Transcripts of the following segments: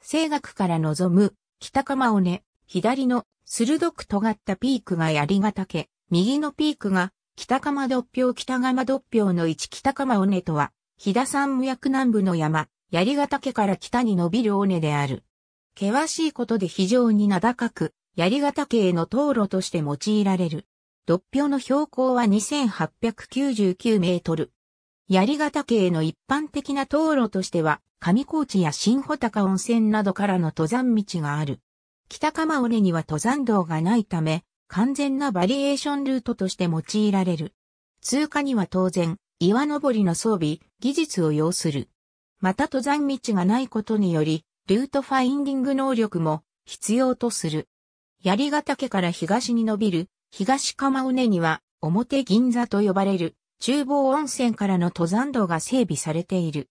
西岳から望む北釜尾根、左の鋭く尖ったピークが槍ヶ岳、右のピークが北釜独標北釜独標の一北釜尾根とは、飛騨山無役南部の山、槍ヶ岳から北に伸びる尾根である。険しいことで非常に名高く、槍ヶ岳への道路として用いられる。独標の標高は2899メートル。槍ヶ岳への一般的な道路としては、上高地や新穂高温泉などからの登山道がある。北鎌尾根には登山道がないため、完全なバリエーションルートとして用いられる。通過には当然、岩登りの装備、技術を要する。また登山道がないことにより、ルートファインディング能力も必要とする。槍ヶ岳から東に伸びる東釜尾根には表銀座と呼ばれる中房温泉からの登山道が整備されている。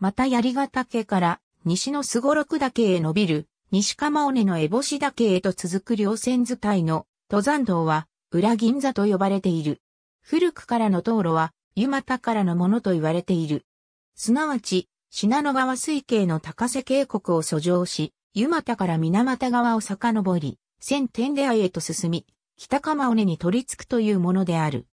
また槍ヶ岳から西のすごろく岳へ伸びる西釜尾根の烏帽子岳へと続く稜線図体の登山道は裏銀座と呼ばれている。古くからの道路は湯股からのものと言われている。すなわち、品野川水系の高瀬渓谷を遡上し、湯股から水俣川を遡り、千天出会へと進み、北釜尾根に取り付くというものである。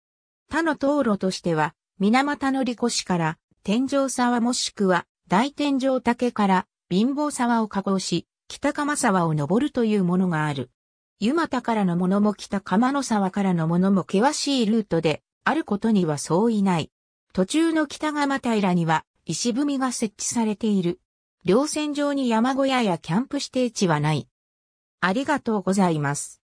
他の道路としては、水俣の利越から天井沢もしくは大天井竹から貧乏沢を加工し、北釜沢を登るというものがある。湯又からのものも北釜の沢からのものも険しいルートで、あることにはそういない。途中の北釜平には石踏みが設置されている。稜線上に山小屋やキャンプ指定地はない。ありがとうございます。